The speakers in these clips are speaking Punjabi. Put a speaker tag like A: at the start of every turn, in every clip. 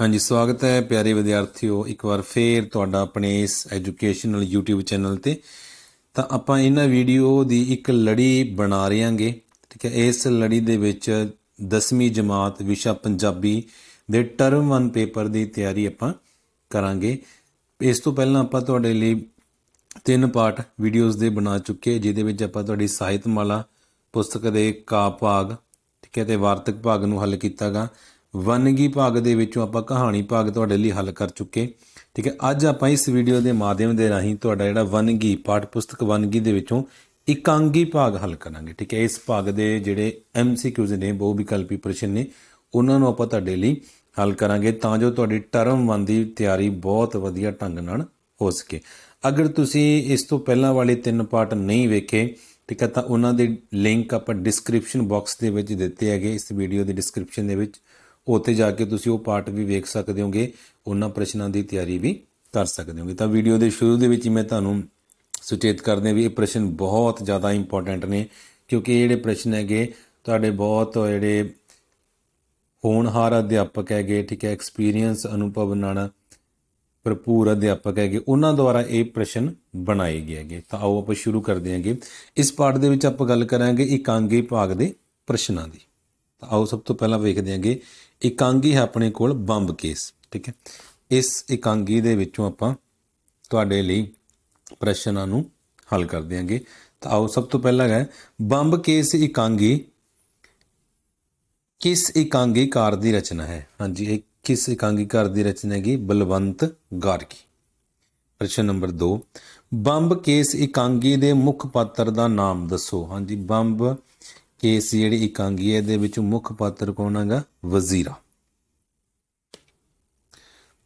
A: ਹਾਂਜੀ ਸਵਾਗਤ ਹੈ ਪਿਆਰੇ ਵਿਦਿਆਰਥੀਓ ਇੱਕ ਵਾਰ ਫੇਰ ਤੁਹਾਡਾ ਆਪਣੇ ਇਸ ਐਜੂਕੇਸ਼ਨਲ YouTube ਚੈਨਲ ਤੇ ਤਾਂ ਆਪਾਂ ਇਹਨਾਂ ਵੀਡੀਓ ਦੀ ਇੱਕ ਲੜੀ ਬਣਾ ਰਹੇਾਂਗੇ ਠੀਕ ਹੈ ਇਸ ਲੜੀ ਦੇ ਵਿੱਚ 10ਵੀਂ ਜਮਾਤ ਵਿਸ਼ਾ ਪੰਜਾਬੀ ਦੇ ਟਰਮ 1 ਪੇਪਰ ਦੀ ਤਿਆਰੀ ਆਪਾਂ ਕਰਾਂਗੇ ਇਸ ਤੋਂ ਪਹਿਲਾਂ ਆਪਾਂ ਤੁਹਾਡੇ ਲਈ ਤਿੰਨ ਪਾਰਟ ਵੀਡੀਓਜ਼ ਦੇ ਬਣਾ ਚੁੱਕੇ ਜਿਹਦੇ ਵਿੱਚ ਆਪਾਂ ਤੁਹਾਡੀ ਸਾਹਿਤ ਮਾਲਾ ਪੁਸਤਕ ਦੇ ਕਾ ਭਾਗ ਠੀਕ ਹੈ ਤੇ ਵਾਰਤਕ ਭਾਗ ਨੂੰ ਹੱਲ ਕੀਤਾਗਾ ਵਨਗੀ ਭਾਗ ਦੇ ਵਿੱਚੋਂ ਆਪਾਂ ਕਹਾਣੀ ਭਾਗ ਤੁਹਾਡੇ ਲਈ ਹੱਲ ਕਰ ਚੁੱਕੇ ਠੀਕ ਹੈ ਅੱਜ ਆਪਾਂ ਇਸ ਵੀਡੀਓ ਦੇ ਮਾਧਿਅਮ ਦੇ ਰਾਹੀਂ ਤੁਹਾਡਾ ਜਿਹੜਾ ਵਨਗੀ ਪਾਠ ਪੁਸਤਕ ਵਨਗੀ ਦੇ ਵਿੱਚੋਂ ਇਕਾਂਗੀ ਭਾਗ ਹੱਲ ਕਰਾਂਗੇ ਠੀਕ ਹੈ ਇਸ ਭਾਗ ਦੇ ਜਿਹੜੇ ਐਮਸੀਕਿਊਜ਼ ਨੇ ਬਹੁ ਵਿਕਲਪੀ ਪ੍ਰਸ਼ਨ ਨੇ ਉਹਨਾਂ ਨੂੰ ਆਪਾਂ ਤੁਹਾਡੇ ਲਈ ਹੱਲ ਕਰਾਂਗੇ ਤਾਂ ਜੋ ਤੁਹਾਡੀ ਟਰਮ 1 ਦੀ ਤਿਆਰੀ ਬਹੁਤ ਵਧੀਆ ਢੰਗ ਨਾਲ ਹੋ ਸਕੇ ਅਗਰ ਤੁਸੀਂ ਇਸ ਤੋਂ ਪਹਿਲਾਂ ਵਾਲੇ ਤਿੰਨ ਪਾਰਟ ਨਹੀਂ ਵੇਖੇ ਠੀਕ ਹੈ ਤਾਂ ਉਹਨਾਂ ਦੇ ਲਿੰਕ ਆਪਾਂ ਡਿਸਕ੍ਰਿਪਸ਼ਨ ਬਾਕਸ ਦੇ ਵਿੱਚ ਦਿੱਤੇ ਹੈਗੇ ਇਸ ਵੀਡੀਓ ਦੀ ਡਿਸਕ੍ਰਿਪਸ਼ਨ ਦੇ ਵਿੱਚ ਉੱਥੇ ਜਾ ਕੇ ਤੁਸੀਂ ਉਹ ਪਾਰਟ ਵੀ ਵੇਖ ਸਕਦੇ ਹੋਗੇ ਉਹਨਾਂ ਪ੍ਰਸ਼ਨਾਂ ਦੀ ਤਿਆਰੀ ਵੀ ਕਰ ਸਕਦੇ ਹੋਗੇ ਤਾਂ ਵੀਡੀਓ ਦੇ ਸ਼ੁਰੂ ਦੇ ਵਿੱਚ ਮੈਂ ਤੁਹਾਨੂੰ ਸੁਚੇਤ ਕਰਦੇ ਵੀ ਇਹ ਪ੍ਰਸ਼ਨ ਬਹੁਤ ਜ਼ਿਆਦਾ ਇੰਪੋਰਟੈਂਟ ਨੇ ਕਿਉਂਕਿ ਜਿਹੜੇ ਪ੍ਰਸ਼ਨ ਹੈਗੇ ਤੁਹਾਡੇ ਬਹੁਤ ਜਿਹੜੇ ਹੋਣਹਾਰ ਅਧਿਆਪਕ ਹੈਗੇ ਠੀਕ ਹੈ ਐਕਸਪੀਰੀਅੰਸ ਅਨੁਭਵ ਨਾਲ ਭਰਪੂਰ ਅਧਿਆਪਕ ਹੈਗੇ ਉਹਨਾਂ ਦੁਆਰਾ ਇਹ ਪ੍ਰਸ਼ਨ ਬਣਾਏ ਗਏ ਹੈਗੇ ਤਾਂ ਆਓ ਆਪਾਂ ਸ਼ੁਰੂ ਕਰਦੇ ਹਾਂਗੇ ਇਸ ਪਾਠ ਦੇ ਵਿੱਚ ਆਪਾਂ ਗੱਲ ਕਰਾਂਗੇ ਇਕਾਂਗੀ ਭਾਗ ਦੇ ਪ੍ਰਸ਼ਨਾਂ ਦੀ ਤਾਂ ਆਓ ਸਭ ਤੋਂ ਪਹਿਲਾਂ ਵੇਖਦੇ ਹਾਂਗੇ ਇਕਾਂਗੀ ਹੈ ਆਪਣੇ ਕੋਲ ਬੰਬ ਕੇਸ ਠੀਕ ਹੈ ਇਸ ਇਕਾਂਗੀ ਦੇ ਵਿੱਚੋਂ ਆਪਾਂ ਤੁਹਾਡੇ ਲਈ ਪ੍ਰਸ਼ਨਾਂ ਨੂੰ ਹੱਲ ਕਰ ਦਿਆਂਗੇ ਤਾਂ ਆਓ ਸਭ ਤੋਂ ਪਹਿਲਾ ਹੈ ਬੰਬ ਕੇਸ ਇਕਾਂਗੀ ਕਿਸ ਇਕਾਂਗੀਕਾਰ ਦੀ ਰਚਨਾ ਹੈ ਹਾਂਜੀ ਇਹ ਕਿਸ ਇਕਾਂਗੀਕਾਰ ਦੀ ਰਚਨਾ ਹੈਗੀ ਬਲਵੰਤ ਗਾਰਗੀ ਪ੍ਰਸ਼ਨ ਨੰਬਰ 2 ਬੰਬ ਕੇਸ ਇਕਾਂਗੀ ਦੇ ਮੁੱਖ ਪਾਤਰ ਦਾ ਨਾਮ ਦੱਸੋ ਹਾਂਜੀ ਬੰਬ ਇਸ ਜਿਹੜੀ ਇਕਾਂਗੀ ਹੈ ਦੇ ਵਿੱਚ ਮੁੱਖ ਪਾਤਰ ਕੌਣ ਹੈਗਾ ਵਜ਼ੀਰਾ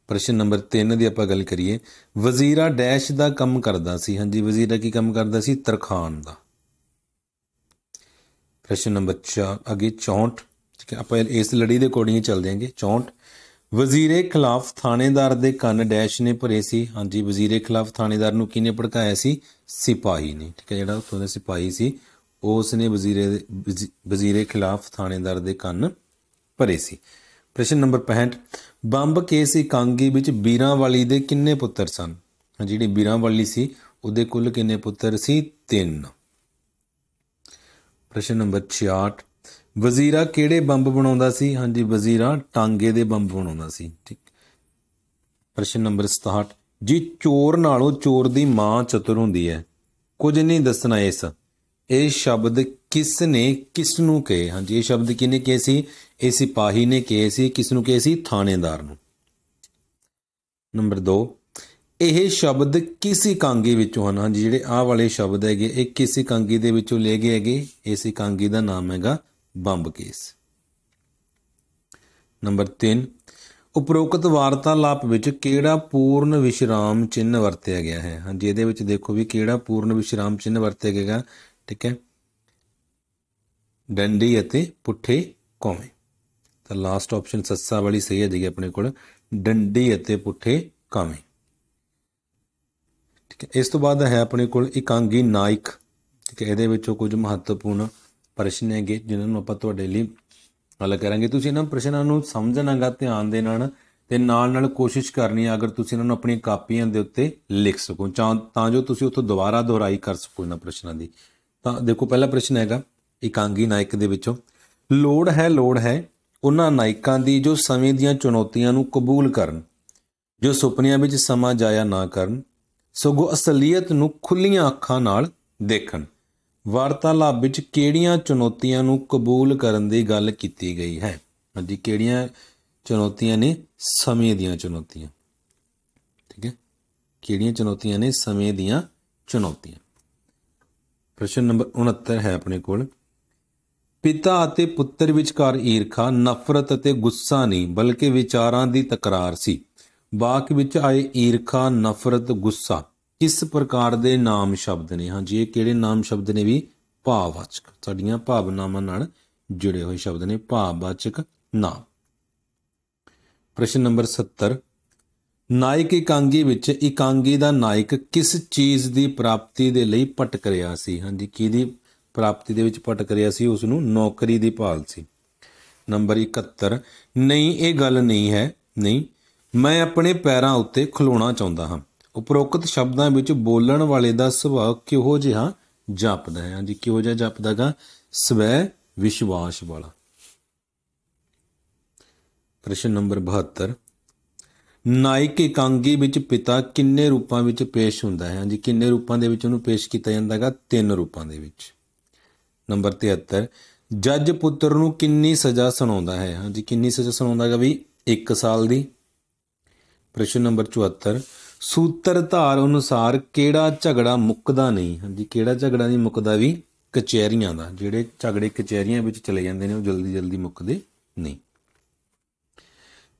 A: ਪ੍ਰਸ਼ਨ ਨੰਬਰ 3 ਦੀ ਆਪਾਂ ਗੱਲ ਕਰੀਏ ਵਜ਼ੀਰਾ ਡੈਸ਼ ਦਾ ਕੰਮ ਕਰਦਾ ਸੀ ਹਾਂਜੀ ਵਜ਼ੀਰਾ ਕੀ ਕੰਮ ਕਰਦਾ ਸੀ ਤਰਖਾਨ ਦਾ ਪ੍ਰਸ਼ਨ ਨੰਬਰ 4 ਅੱਗੇ 64 ਠੀਕ ਹੈ ਆਪਾਂ ਇਸ ਲੜੀ ਦੇ ਅਕੋਰਡਿੰਗ ਚੱਲਦੇ ਹਾਂਗੇ 64 ਵਜ਼ੀਰੇ ਖਿਲਾਫ ਥਾਣੇਦਾਰ ਦੇ ਕੰਨ ਡੈਸ਼ ਨੇ ਭਰੇ ਸੀ ਹਾਂਜੀ ਵਜ਼ੀਰੇ ਖਿਲਾਫ ਥਾਣੇਦਾਰ ਨੂੰ ਕਿਨੇ ਭੜਕਾਇਆ ਸੀ ਸਿਪਾਹੀ ਨੇ ਠੀਕ ਹੈ ਜਿਹੜਾ ਉਹਦੇ ਸਿਪਾਹੀ ਸੀ ਉਸ ਨੇ ਵਜ਼ੀਰੇ ਵਜ਼ੀਰੇ ਖਿਲਾਫ ਥਾਣੇਦਾਰ ਦੇ ਕੰਨ ਭਰੇ ਸੀ ਪ੍ਰਸ਼ਨ ਨੰਬਰ 65 ਬੰਬ ਕੇਸ ਇਕਾਂਗੀ ਵਿੱਚ ਬੀਰਾਂਵਾਲੀ ਦੇ ਕਿੰਨੇ ਪੁੱਤਰ ਸਨ ਜਿਹੜੀ ਬੀਰਾਂਵਾਲੀ ਸੀ ਉਹਦੇ ਕੁੱਲ ਕਿੰਨੇ ਪੁੱਤਰ ਸੀ 3 ਪ੍ਰਸ਼ਨ ਨੰਬਰ 66 ਵਜ਼ੀਰਾ ਕਿਹੜੇ ਬੰਬ ਬਣਾਉਂਦਾ ਸੀ ਹਾਂਜੀ ਵਜ਼ੀਰਾ ਟਾਂਗੇ ਦੇ ਬੰਬ ਬਣਾਉਂਦਾ ਸੀ ਠੀਕ ਪ੍ਰਸ਼ਨ ਨੰਬਰ 67 ਜੀ ਚੋਰ ਨਾਲੋਂ ਚੋਰ ਦੀ ਮਾਂ ਚਤੁਰ ਹੁੰਦੀ ਹੈ ਕੁਝ ਨਹੀਂ ਦੱਸਣਾ ਇਸ ਇਹ ਸ਼ਬਦ ਕਿਸ ਨੇ ਕਿਸ ਨੂੰ ਕਹੇ ਹਾਂਜੀ ਇਹ ਸ਼ਬਦ ਕਿਨੇ ਕਹੇ ਸੀ ਇਹ ਸਿਪਾਹੀ ਨੇ ਕਹੇ ਸੀ ਕਿਸ ਨੂੰ ਕਹੇ ਸੀ ਥਾਣੇਦਾਰ ਨੂੰ ਨੰਬਰ 2 ਇਹ ਸ਼ਬਦ ਕਿਸ ਇਕਾਂਗੀ ਵਿੱਚੋਂ ਹਨ ਹਾਂਜੀ ਜਿਹੜੇ ਆਹ ਵਾਲੇ ਸ਼ਬਦ ਹੈਗੇ ਇਹ ਕਿਸ ਇਕਾਂਗੀ ਦੇ ਵਿੱਚੋਂ ਲੈ ਗਏ ਹੈਗੇ ਇਸ ਇਕਾਂਗੀ ਦਾ ਨਾਮ ਹੈਗਾ ਬੰਬ ਕੇਸ ਨੰਬਰ 3 ਉਪਰੋਕਤ ਵਾਰਤਾਲਾਪ ਵਿੱਚ ਕਿਹੜਾ ਪੂਰਨ ਵਿਸ਼ਰਾਮ ਚਿੰਨ੍ਹ ਵਰਤਿਆ ਗਿਆ ਹੈ ਹਾਂਜੀ ਇਹਦੇ ਵਿੱਚ ਦੇਖੋ ਵੀ ਕਿਹੜਾ ਪੂਰਨ ਵਿਸ਼ਰਾਮ ਚਿੰਨ੍ਹ ਵਰਤਿਆ ਗਿਆ ਠੀਕ ਹੈ ਡੰਡੀ ਅਤੇ ਪੁੱਠੇ ਕੋਵੇਂ ਤਾਂ ਲਾਸਟ ਆਪਸ਼ਨ ਸੱਸਾ ਵਾਲੀ ਸਹੀ ਹੈ ਜੀ ਆਪਣੇ ਕੋਲ ਡੰਡੀ ਅਤੇ ਪੁੱਠੇ ਕਾਵੇਂ ਠੀਕ ਹੈ ਇਸ ਤੋਂ ਬਾਅਦ ਹੈ ਆਪਣੇ ਕੋਲ ਇਕਾਂਗੀ ਨਾਇਕ ਠੀਕ ਹੈ ਇਹਦੇ ਵਿੱਚੋਂ ਕੁਝ ਮਹੱਤਵਪੂਰਨ ਪ੍ਰਸ਼ਨ ਹੈਗੇ ਜਿਨ੍ਹਾਂ ਨੂੰ ਆਪਾਂ ਤੁਹਾਡੇ ਲਈ ਹੱਲ ਕਰਾਂਗੇ ਤੁਸੀਂ ਇਹਨਾਂ ਪ੍ਰਸ਼ਨਾਂ ਨੂੰ ਸਮਝਣਾਗਾ ਧਿਆਨ ਦੇ ਨਾਲ ਤੇ ਨਾਲ ਨਾਲ ਕੋਸ਼ਿਸ਼ ਕਰਨੀ ਹੈ ਅਗਰ ਤੁਸੀਂ ਇਹਨਾਂ ਨੂੰ ਆਪਣੀਆਂ ਕਾਪੀਆਂ ਦੇ ਉੱਤੇ ਲਿਖ ਸਕੋ ਤਾਂ ਜੋ ਤੁਸੀਂ ਉੱਥੋਂ ਦੁਬਾਰਾ ਦੁਹਰਾਈ ਕਰ ਸਕੋ ਇਹਨਾਂ ਪ੍ਰਸ਼ਨਾਂ ਦੀ ਤਾਂ ਦੇਖੋ ਪਹਿਲਾ ਪ੍ਰਸ਼ਨ ਹੈਗਾ ਇਕਾਂਗੀ ਨਾਇਕ ਦੇ ਵਿੱਚੋਂ ਲੋੜ ਹੈ ਲੋੜ ਹੈ ਉਹਨਾਂ ਨਾਇਕਾਂ ਦੀ ਜੋ ਸਮੇਂ ਦੀਆਂ ਚੁਣੌਤੀਆਂ ਨੂੰ ਕਬੂਲ ਕਰਨ ਜੋ ਸੁਪਨਿਆਂ ਵਿੱਚ ਸਮਾ ਜਾਇਆ ਨਾ ਕਰਨ ਸਗੋਂ ਅਸਲੀਅਤ ਨੂੰ ਖੁੱਲੀਆਂ ਅੱਖਾਂ ਨਾਲ ਦੇਖਣ ਵਾਰਤਾਲਾਪ ਵਿੱਚ ਕਿਹੜੀਆਂ ਚੁਣੌਤੀਆਂ ਨੂੰ ਕਬੂਲ ਕਰਨ ਦੀ ਗੱਲ ਕੀਤੀ ਗਈ ਹੈ ਹਾਂਜੀ ਕਿਹੜੀਆਂ ਚੁਣੌਤੀਆਂ ਨੇ ਸਮੇਂ ਦੀਆਂ ਚੁਣੌਤੀਆਂ ਠੀਕ ਹੈ ਕਿਹੜੀਆਂ ਚੁਣੌਤੀਆਂ ਨੇ ਸਮੇਂ ਦੀਆਂ ਚੁਣੌਤੀਆਂ ਪ੍ਰਸ਼ਨ ਨੰਬਰ 69 ਹੈ ਆਪਣੇ ਕੋਲ ਪਿਤਾ ਅਤੇ ਪੁੱਤਰ ਵਿਚਕਾਰ ਈਰਖਾ ਨਫ਼ਰਤ ਅਤੇ ਗੁੱਸਾ ਨਹੀਂ ਬਲਕਿ ਵਿਚਾਰਾਂ ਦੀ ਤਕਰਾਰ ਸੀ ਬਾਕ ਵਿੱਚ ਆਏ ਈਰਖਾ ਨਫ਼ਰਤ ਗੁੱਸਾ ਕਿਸ ਪ੍ਰਕਾਰ ਦੇ ਨਾਮ ਸ਼ਬਦ ਨੇ ਹਾਂਜੀ ਇਹ ਕਿਹੜੇ ਨਾਮ ਸ਼ਬਦ ਨੇ ਵੀ ਭਾਵਵਾਚਕ ਸਾਡੀਆਂ ਭਾਵਨਾਵਾਂ ਨਾਲ ਜੁੜੇ ਹੋਏ ਸ਼ਬਦ ਨੇ ਭਾਵਵਾਚਕ ਨਾਮ ਪ੍ਰਸ਼ਨ ਨੰਬਰ 70 ਨਾਇਕ ਇਕਾਂਗੀ ਵਿੱਚ ਇਕਾਂਗੀ ਦਾ ਨਾਇਕ ਕਿਸ ਚੀਜ਼ ਦੀ ਪ੍ਰਾਪਤੀ ਦੇ ਲਈ ਪਟਕ ਰਿਹਾ ਸੀ ਹਾਂਜੀ ਕਿਹਦੀ ਪ੍ਰਾਪਤੀ ਦੇ ਵਿੱਚ ਪਟਕ ਰਿਹਾ ਸੀ ਉਸ ਨੂੰ ਨੌਕਰੀ ਦੀ ਭਾਲ ਸੀ ਨੰਬਰ 71 ਨਹੀਂ ਇਹ ਗੱਲ ਨਹੀਂ ਹੈ ਨਹੀਂ ਮੈਂ ਆਪਣੇ ਪੈਰਾਂ ਉੱਤੇ ਖਲੋਣਾ ਚਾਹੁੰਦਾ ਹਾਂ ਉਪਰੋਕਤ ਸ਼ਬਦਾਂ ਵਿੱਚ ਬੋਲਣ ਵਾਲੇ ਦਾ ਸੁਭਾਅ ਕਿਹੋ ਜਿਹਾ ਜਾਪਦਾ ਹੈ ਹਾਂਜੀ ਕਿਹੋ ਜਿਹਾ ਜਾਪਦਾਗਾ ਸਵੈ ਵਿਸ਼ਵਾਸ ਵਾਲਾ ਪ੍ਰਸ਼ਨ ਨੰਬਰ 72 ਨਾਇਕ ਇਕਾਂਗੀ ਵਿੱਚ ਪਿਤਾ ਕਿੰਨੇ ਰੂਪਾਂ ਵਿੱਚ ਪੇਸ਼ ਹੁੰਦਾ ਹੈ ਹਾਂਜੀ ਕਿੰਨੇ ਰੂਪਾਂ ਦੇ ਵਿੱਚ ਉਹਨੂੰ ਪੇਸ਼ ਕੀਤਾ ਜਾਂਦਾ ਹੈਗਾ ਤਿੰਨ ਰੂਪਾਂ ਦੇ ਵਿੱਚ ਨੰਬਰ 73 ਜੱਜ ਪੁੱਤਰ ਨੂੰ ਕਿੰਨੀ ਸਜ਼ਾ ਸੁਣਾਉਂਦਾ ਹੈ ਹਾਂਜੀ ਕਿੰਨੀ ਸਜ਼ਾ ਸੁਣਾਉਂਦਾ ਹੈਗਾ ਵੀ 1 ਸਾਲ ਦੀ ਪ੍ਰਸ਼ਨ ਨੰਬਰ 74 ਸੂਤਰਧਾਰ ਅਨੁਸਾਰ ਕਿਹੜਾ ਝਗੜਾ ਮੁੱਕਦਾ ਨਹੀਂ ਹਾਂਜੀ ਕਿਹੜਾ ਝਗੜਾ ਨਹੀਂ ਮੁੱਕਦਾ ਵੀ ਕਚਹਿਰੀਆਂ ਦਾ ਜਿਹੜੇ ਝਗੜੇ ਕਚਹਿਰੀਆਂ ਵਿੱਚ ਚਲੇ ਜਾਂਦੇ ਨੇ ਉਹ ਜਲਦੀ ਜਲਦੀ ਮੁੱਕਦੇ ਨਹੀਂ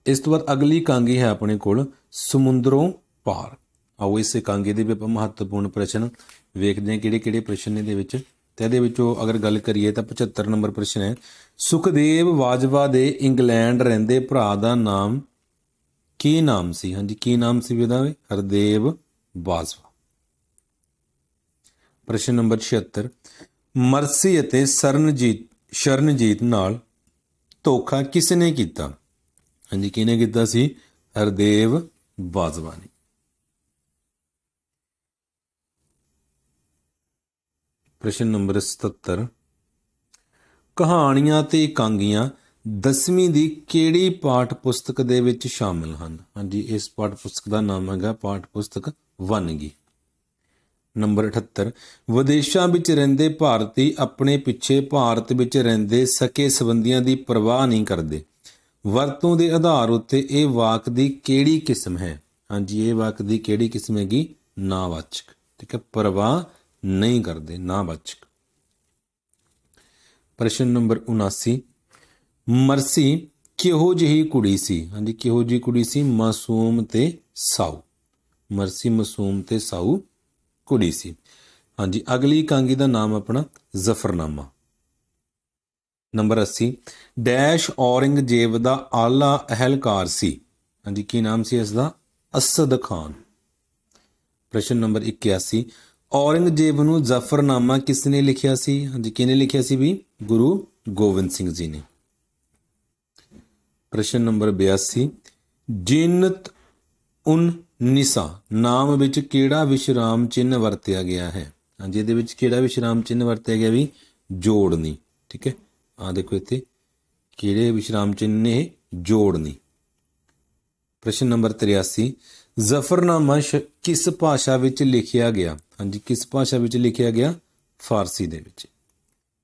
A: ਇਸ ਤੋਂ ਬਾਅਦ ਅਗਲੀ ਕਾਂਗੀ ਹੈ ਆਪਣੇ ਕੋਲ ਸਮੁੰਦਰੋਂ ਪਾਰ ਆਓ ਇਸੇ ਕਾਂਗੀ ਦੇ ਵੀ ਆਪਾਂ ਮਹੱਤਵਪੂਰਨ ਪ੍ਰਸ਼ਨ ਵੇਖਦੇ ਹਾਂ ਕਿਹੜੇ ਕਿਹੜੇ ਪ੍ਰਸ਼ਨ ਨੇ ਦੇ ਵਿੱਚ ਤੇ ਇਹਦੇ ਵਿੱਚੋਂ ਅਗਰ ਗੱਲ ਕਰੀਏ ਤਾਂ 75 ਨੰਬਰ ਪ੍ਰਸ਼ਨ ਹੈ ਸੁਖਦੇਵ ਵਾਜਵਾ ਦੇ ਇੰਗਲੈਂਡ ਰਹਿੰਦੇ ਭਰਾ ਦਾ ਨਾਮ ਕੀ ਨਾਮ ਸੀ ਹਾਂਜੀ ਕੀ ਨਾਮ ਸੀ ਇਹਦਾ ਹਰਦੇਵ ਵਾਜਵਾ ਪ੍ਰਸ਼ਨ ਨੰਬਰ 76 ਮਰਸੀ ਅਤੇ ਸਰਨਜੀਤ ਸ਼ਰਨਜੀਤ ਨਾਲ ਧੋਖਾ ਕਿਸ ਨੇ ਕੀਤਾ ਹਾਂਜੀ ਕਿਹਨੇ ਕੀਤਾ ਸੀ ਹਰਦੇਵ ਬਾਜ਼ਵਾਨੀ ਪ੍ਰਸ਼ਨ ਨੰਬਰ 77 ਕਹਾਣੀਆਂ ਤੇ ਕਾਂਗੀਆਂ ਦਸਵੀਂ ਦੀ ਕਿਹੜੀ ਪਾਠ ਪੁਸਤਕ ਦੇ ਵਿੱਚ ਸ਼ਾਮਿਲ ਹਨ ਹਾਂਜੀ ਇਸ ਪਾਠ ਪੁਸਤਕ ਦਾ ਨਾਮ ਹੈਗਾ ਪਾਠ ਪੁਸਤਕ ਵਨਗੀ ਨੰਬਰ 78 ਵਿਦੇਸ਼ਾਂ ਵਿੱਚ ਰਹਿੰਦੇ ਭਾਰਤੀ ਆਪਣੇ ਪਿੱਛੇ ਭਾਰਤ ਵਿੱਚ ਰਹਿੰਦੇ ਸਕੇ ਸਬੰਧੀਆਂ ਦੀ ਪਰਵਾਹ ਨਹੀਂ ਕਰਦੇ ਵਰਤੋਂ ਦੇ ਆਧਾਰ ਉੱਤੇ ਇਹ ਵਾਕ ਦੀ ਕਿਹੜੀ ਕਿਸਮ ਹੈ ਹਾਂਜੀ ਇਹ ਵਾਕ ਦੀ ਕਿਹੜੀ ਕਿਸਮ ਹੈਗੀ ਨਾਵਾਚਕ ਠੀਕ ਹੈ ਪਰਵਾਹ ਨਹੀਂ ਕਰਦੇ ਨਾਵਾਚਕ ਪ੍ਰਸ਼ਨ ਨੰਬਰ 79 ਮਰਸੀ ਕਿਹੋ ਜਿਹੀ ਕੁੜੀ ਸੀ ਹਾਂਜੀ ਕਿਹੋ ਜਿਹੀ ਕੁੜੀ ਸੀ ਮਾਸੂਮ ਤੇ ਸਾਊ ਮਰਸੀ ਮਾਸੂਮ ਤੇ ਸਾਊ ਕੁੜੀ ਸੀ ਹਾਂਜੀ ਅਗਲੀ ਕਾਂਗੀ ਦਾ ਨਾਮ ਆਪਣਾ ਜ਼ਫਰਨਾਮਾ ਨੰਬਰ 80 ਡੈਸ਼ ਔਰਿੰਗ ਜੇਬ ਦਾ ਆਲਾ ਅਹਲਕਾਰ ਸੀ ਹਾਂਜੀ ਕੀ ਨਾਮ ਸੀ ਇਸ ਦਾ ਅਸਦ ਖਾਨ ਪ੍ਰਸ਼ਨ ਨੰਬਰ 81 ਔਰਿੰਗ ਜੇਬ ਨੂੰ ਜ਼ਫਰਨਾਮਾ ਕਿਸ ਨੇ ਲਿਖਿਆ ਸੀ ਹਾਂਜੀ ਕਿਹਨੇ ਲਿਖਿਆ ਸੀ ਵੀ ਗੁਰੂ ਗੋਬਿੰਦ ਸਿੰਘ ਜੀ ਨੇ ਪ੍ਰਸ਼ਨ ਨੰਬਰ 82 ਜਿੰਨਤ ਉਨ ਨਿਸਾ ਨਾਮ ਵਿੱਚ ਕਿਹੜਾ ਵਿਸ਼ਰਾਮ ਚਿੰਨ ਵਰਤਿਆ ਗਿਆ ਹੈ ਹਾਂਜੀ ਇਹਦੇ ਵਿੱਚ ਕਿਹੜਾ ਵਿਸ਼ਰਾਮ ਚਿੰਨ ਵਰਤਿਆ ਗਿਆ ਵੀ ਜੋੜਨੀ ਠੀਕ ਹੈ ਆ ਦੇਖੋ ਇੱਥੇ ਕਿਹੜੇ ਵਿਸ਼ਰਾਮ ਚਿੰਨ੍ਹ ਨੇ ਜੋੜ ਨਹੀਂ ਪ੍ਰਸ਼ਨ ਨੰਬਰ 83 ਜ਼ਫਰਨਾਮਾ ਕਿਸ ਭਾਸ਼ਾ ਵਿੱਚ ਲਿਖਿਆ ਗਿਆ ਹਾਂਜੀ ਕਿਸ ਭਾਸ਼ਾ ਵਿੱਚ ਲਿਖਿਆ ਗਿਆ ਫਾਰਸੀ ਦੇ ਵਿੱਚ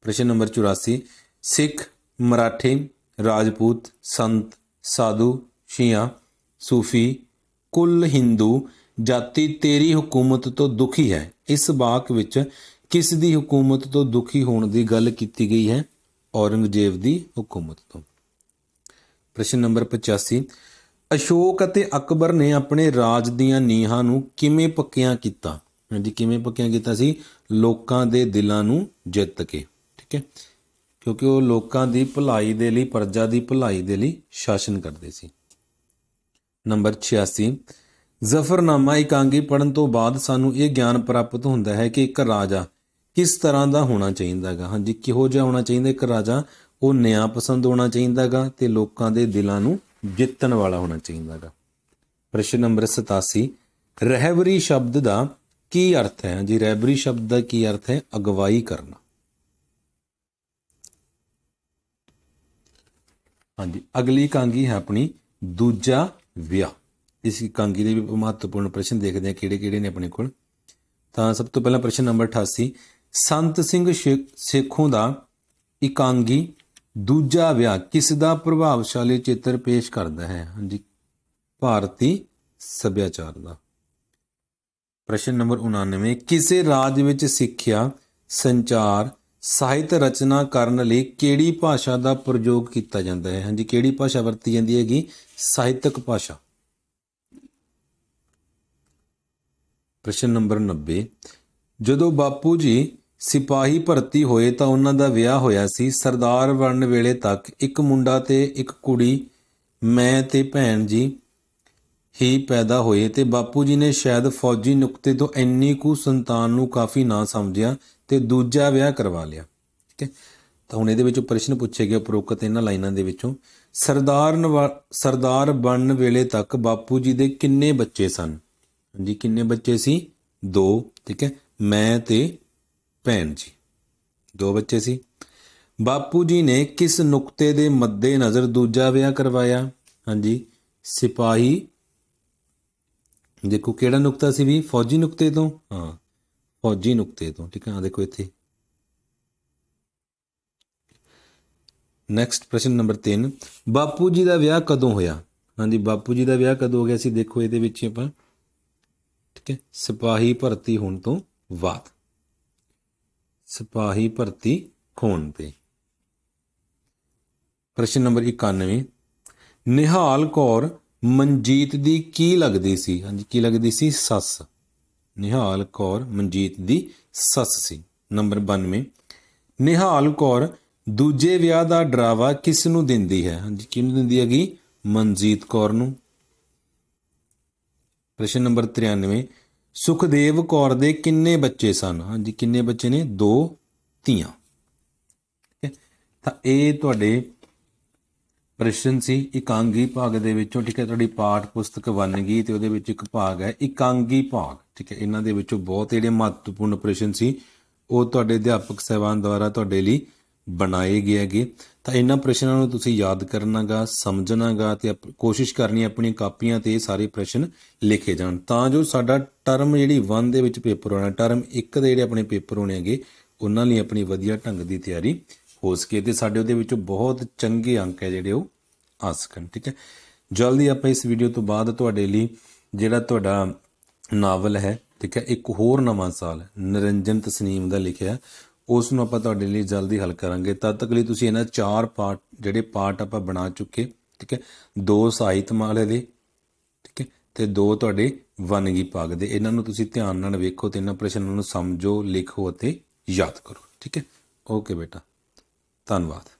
A: ਪ੍ਰਸ਼ਨ ਨੰਬਰ 84 ਸਿੱਖ ਮਰਾਠੇ ਰਾਜਪੂਤ ਸੰਤ ਸਾਧੂ ਸ਼ੀਆ ਸੂਫੀ ਕੁੱਲ ਹਿੰਦੂ ਜਾਤੀ ਤੇਰੀ ਹਕੂਮਤ ਤੋਂ ਦੁਖੀ ਹੈ ਇਸ ਬਾਕ ਵਿੱਚ ਕਿਸ ਦੀ ਹਕੂਮਤ ਤੋਂ ਦੁਖੀ ਹੋਣ ਦੀ ਗੱਲ ਕੀਤੀ ਗਈ ਹੈ ਔਰੰਗਜ਼ੇਬ ਦੀ ਹਕੂਮਤ ਤੋਂ ਪ੍ਰਸ਼ਨ ਨੰਬਰ 85 ਅਸ਼ੋਕ ਅਤੇ ਅਕਬਰ ਨੇ ਆਪਣੇ ਰਾਜ ਦੀਆਂ ਨੀਹਾਂ ਨੂੰ ਕਿਵੇਂ ਪੱਕੀਆਂ ਕੀਤਾ ਹਾਂਜੀ ਕਿਵੇਂ ਪੱਕੀਆਂ ਕੀਤਾ ਸੀ ਲੋਕਾਂ ਦੇ ਦਿਲਾਂ ਨੂੰ ਜਿੱਤ ਕੇ ਠੀਕ ਹੈ ਕਿਉਂਕਿ ਉਹ ਲੋਕਾਂ ਦੀ ਭਲਾਈ ਦੇ ਲਈ ਪ੍ਰਜਾ ਦੀ ਭਲਾਈ ਦੇ ਲਈ ਸ਼ਾਸਨ ਕਰਦੇ ਸੀ ਨੰਬਰ 86 ਜ਼ਫਰਨਾਮਾ ਇਕਾਂਗੀ ਪੜਨ ਤੋਂ ਬਾਅਦ ਸਾਨੂੰ ਇਹ ਗਿਆਨ ਪ੍ਰਾਪਤ ਹੁੰਦਾ ਹੈ ਕਿ ਇੱਕ ਰਾਜਾ ਕਿਸ ਤਰ੍ਹਾਂ ਦਾ ਹੋਣਾ ਚਾਹੀਦਾਗਾ ਹਾਂਜੀ ਕਿਹੋ ਜਿਹਾ ਹੋਣਾ ਚਾਹੀਦਾ ਇੱਕ ਰਾਜਾ ਉਹ ਨਿਆਂ ਪਸੰਦ ਹੋਣਾ ਚਾਹੀਦਾਗਾ ਤੇ ਲੋਕਾਂ ਦੇ ਦਿਲਾਂ ਨੂੰ ਜਿੱਤਣ ਵਾਲਾ ਹੋਣਾ ਚਾਹੀਦਾਗਾ ਪ੍ਰਸ਼ਨ ਨੰਬਰ 87 ਰਹਿਬਰੀ ਸ਼ਬਦ ਦਾ ਕੀ ਅਰਥ ਹੈ ਜੀ ਰਹਿਬਰੀ ਸ਼ਬਦ ਦਾ ਕੀ ਅਰਥ ਹੈ ਅਗਵਾਈ ਕਰਨਾ ਹਾਂਜੀ ਅਗਲੀ ਕਾਂਗੀ ਹੈ ਆਪਣੀ ਦੂਜਾ ਵਿਆਹ ਇਸ ਕਾਂਗੀ ਦੇ ਵੀ ਮਹੱਤਵਪੂਰਨ ਪ੍ਰਸ਼ਨ ਦੇਖਦੇ ਹਾਂ ਕਿਹੜੇ ਕਿਹੜੇ ਨੇ ਆਪਣੇ ਕੋਲ ਤਾਂ ਸਭ ਤੋਂ ਪਹਿਲਾਂ ਪ੍ਰਸ਼ਨ ਨੰਬਰ 88 ਸੰਤ ਸਿੰਘ ਸੇਖੋਂ ਦਾ ਇਕਾਂਗੀ ਦੂਜਾ ਵਿਆਹ ਕਿਸ ਦਾ ਪ੍ਰਭਾਵਸ਼ਾਲੀ ਚਿੱਤਰ ਪੇਸ਼ ਕਰਦਾ ਹੈ ਹਾਂਜੀ ਭਾਰਤੀ ਸੱਭਿਆਚਾਰ ਦਾ ਪ੍ਰਸ਼ਨ ਨੰਬਰ 99 ਕਿਸੇ ਰਾਜ ਵਿੱਚ ਸਿੱਖਿਆ ਸੰਚਾਰ ਸਾਹਿਤ ਰਚਨਾ ਕਰਨ ਲਈ ਕਿਹੜੀ ਭਾਸ਼ਾ ਦਾ ਪ੍ਰਯੋਗ ਕੀਤਾ ਜਾਂਦਾ ਹੈ ਹਾਂਜੀ ਕਿਹੜੀ ਭਾਸ਼ਾ ਵਰਤੀ ਜਾਂਦੀ ਹੈਗੀ ਸਾਹਿਤਕ ਭਾਸ਼ਾ ਪ੍ਰਸ਼ਨ ਨੰਬਰ 90 ਜਦੋਂ ਬਾਪੂ ਜੀ ਸਿਪਾਹੀ ਭਰਤੀ ਹੋਏ ਤਾਂ ਉਹਨਾਂ ਦਾ ਵਿਆਹ ਹੋਇਆ ਸੀ ਸਰਦਾਰ ਬਣਨ ਵੇਲੇ ਤੱਕ ਇੱਕ ਮੁੰਡਾ ਤੇ ਇੱਕ ਕੁੜੀ ਮੈਂ ਤੇ ਭੈਣ ਜੀ ਹੀ ਪੈਦਾ ਹੋਏ ਤੇ ਬਾਪੂ ਜੀ ਨੇ ਸ਼ਾਇਦ ਫੌਜੀ ਨੁਕਤੇ ਤੋਂ ਇੰਨੀ ਕੁ ਸੰਤਾਨ ਨੂੰ ਕਾਫੀ ਨਾ ਸਮਝਿਆ ਤੇ ਦੂਜਾ ਵਿਆਹ ਕਰਵਾ ਲਿਆ ਠੀਕ ਹੈ ਤਾਂ ਹੁਣ ਇਹਦੇ ਵਿੱਚੋਂ ਪ੍ਰਸ਼ਨ ਪੁੱਛੇ ਗਿਆ ਉਪਰੋਕਤ ਇਹਨਾਂ ਲਾਈਨਾਂ ਦੇ ਵਿੱਚੋਂ ਸਰਦਾਰ ਸਰਦਾਰ ਬਣਨ ਵੇਲੇ ਤੱਕ ਬਾਪੂ ਜੀ ਦੇ ਕਿੰਨੇ ਬੱਚੇ ਸਨ ਹਾਂਜੀ ਕਿੰਨੇ ਬੱਚੇ ਸੀ ਦੋ ਠੀਕ ਹੈ ਮੈਂ ਤੇ ਭੈਣ ਜੀ ਦੋ ਬੱਚੇ ਸੀ ਬਾਪੂ ਜੀ ਨੇ ਕਿਸ ਨੁਕਤੇ ਦੇ ਮੱਦੇ ਨਜ਼ਰ ਦੂਜਾ ਵਿਆਹ ਕਰਵਾਇਆ ਹਾਂਜੀ ਸਿਪਾਹੀ ਦੇਖੋ ਕਿਹੜਾ ਨੁਕਤਾ ਸੀ ਵੀ ਫੌਜੀ ਨੁਕਤੇ ਤੋਂ ਹਾਂ ਫੌਜੀ ਨੁਕਤੇ ਤੋਂ ਠੀਕ ਹੈ ਆ ਦੇਖੋ ਇੱਥੇ ਨੈਕਸਟ ਪ੍ਰਸ਼ਨ ਨੰਬਰ 3 ਬਾਪੂ ਜੀ ਦਾ ਵਿਆਹ ਕਦੋਂ ਹੋਇਆ ਹਾਂਜੀ ਬਾਪੂ ਜੀ ਦਾ ਵਿਆਹ ਕਦੋਂ ਹੋ ਗਿਆ ਸੀ ਦੇਖੋ ਇਹਦੇ ਵਿੱਚ ਆਪਾਂ ਠੀਕ ਹੈ ਸਿਪਾਹੀ ਭਰਤੀ ਹੋਣ ਤੋਂ ਬਾਅਦ ਸਿਪਾਹੀ ਭਰਤੀ ਖੋਣ ਤੇ ਪ੍ਰਸ਼ਨ ਨੰਬਰ 91 ਨਿਹਾਲ ਕੌਰ ਮਨਜੀਤ ਦੀ ਕੀ ਲੱਗਦੀ ਸੀ ਹਾਂਜੀ ਕੀ ਲੱਗਦੀ ਸੀ ਸੱਸ ਨਿਹਾਲ ਕੌਰ ਮਨਜੀਤ ਦੀ ਸੱਸ ਸੀ ਨੰਬਰ 92 ਨਿਹਾਲ ਕੌਰ ਦੂਜੇ ਵਿਆਹ ਦਾ ਡਰਾਵਾ ਕਿਸ ਨੂੰ ਦਿੰਦੀ ਹੈ ਹਾਂਜੀ ਕਿਹਨੂੰ ਦਿੰਦੀ ਹੈਗੀ ਮਨਜੀਤ ਕੌਰ ਨੂੰ ਪ੍ਰਸ਼ਨ ਨੰਬਰ 93 ਸੁਖਦੇਵ ਕੌਰ ਦੇ ਕਿੰਨੇ ਬੱਚੇ ਸਨ ਹਾਂਜੀ ਕਿੰਨੇ ਬੱਚੇ ਨੇ ਦੋ ਧੀਆਂ ਠੀਕ ਹੈ ਤਾਂ ਇਹ ਤੁਹਾਡੇ ਪ੍ਰਸ਼ਨ ਸੀ ਇਕਾਂਗੀ ਭਾਗ ਦੇ ਵਿੱਚੋਂ ਠੀਕ ਹੈ ਤੁਹਾਡੀ ਪਾਠ ਪੁਸਤਕ ਬਣ ਗਈ ਤੇ ਉਹਦੇ ਵਿੱਚ ਇੱਕ ਭਾਗ ਹੈ ਇਕਾਂਗੀ ਭਾਗ ਠੀਕ ਹੈ ਇਹਨਾਂ ਦੇ ਵਿੱਚੋਂ ਬਹੁਤ ਜਿਹੜੇ ਮਹੱਤਵਪੂਰਨ ਪ੍ਰਸ਼ਨ ਸੀ ਉਹ ਤੁਹਾਡੇ ਅਧਿਆਪਕ ਸਹਿਬਾਨ ਦੁਆਰਾ ਤੁਹਾਡੇ ਲਈ ਬਣਾਏ ਗਏ ਹੈਗੇ ਤਾਂ ਇਹਨਾਂ ਪ੍ਰਸ਼ਨਾਂ ਨੂੰ ਤੁਸੀਂ ਯਾਦ ਕਰਨਾਗਾ ਸਮਝਣਾਗਾ ਤੇ ਕੋਸ਼ਿਸ਼ ਕਰਨੀ ਆਪਣੀ ਕਾਪੀਆਂ ਤੇ ਸਾਰੇ ਪ੍ਰਸ਼ਨ ਲਿਖੇ ਜਾਣ ਤਾਂ ਜੋ ਸਾਡਾ ਟਰਮ ਜਿਹੜੀ 1 ਦੇ ਵਿੱਚ ਪੇਪਰ ਹੋਣਾ ਟਰਮ 1 ਦੇ ਜਿਹੜੇ ਆਪਣੇ ਪੇਪਰ ਹੋਣੇ ਹੈਗੇ ਉਹਨਾਂ ਲਈ ਆਪਣੀ ਵਧੀਆ ਢੰਗ ਦੀ ਤਿਆਰੀ ਹੋ ਸਕੇ ਤੇ ਸਾਡੇ ਉਹਦੇ ਵਿੱਚੋਂ ਬਹੁਤ ਚੰਗੇ ਅੰਕ ਹੈ ਜਿਹੜੇ ਉਹ ਆ ਸਕਣ ਠੀਕ ਹੈ ਜਲਦੀ ਆਪਾਂ ਇਸ ਵੀਡੀਓ ਤੋਂ ਬਾਅਦ ਤੁਹਾਡੇ ਲਈ ਜਿਹੜਾ ਤੁਹਾਡਾ ਨਾਵਲ ਹੈ ਠੀਕ ਹੈ ਇੱਕ ਹੋਰ ਨਵਾਂ ਸਾਲ ਨਰਿੰਜਨ ਤਸਨੀਮ ਦਾ ਲਿਖਿਆ ਉਸ ਨੂੰ ਆਪਾਂ ਤੁਹਾਡੇ ਲਈ ਜਲਦੀ ਹੱਲ ਕਰਾਂਗੇ ਤਦ ਤੱਕ ਲਈ ਤੁਸੀਂ ਇਹਨਾਂ ਚਾਰ ਪਾਰਟ ਜਿਹੜੇ ਪਾਰਟ ਆਪਾਂ ਬਣਾ ਚੁੱਕੇ ਠੀਕ ਹੈ ਦੋ ਸਾਹਿਤ ਮਾਲੇ ਦੇ ਠੀਕ ਹੈ ਤੇ ਦੋ ਤੁਹਾਡੇ ਵਨਗੀ ਪਾਗ ਦੇ ਇਹਨਾਂ ਨੂੰ ਤੁਸੀਂ ਧਿਆਨ ਨਾਲ ਵੇਖੋ ਤੇ ਇਹਨਾਂ ਪ੍ਰਸ਼ਨਾਂ ਨੂੰ ਸਮਝੋ ਲਿਖੋ ਅਤੇ ਯਾਦ ਕਰੋ ਠੀਕ ਹੈ ਓਕੇ ਬੇਟਾ ਧੰਨਵਾਦ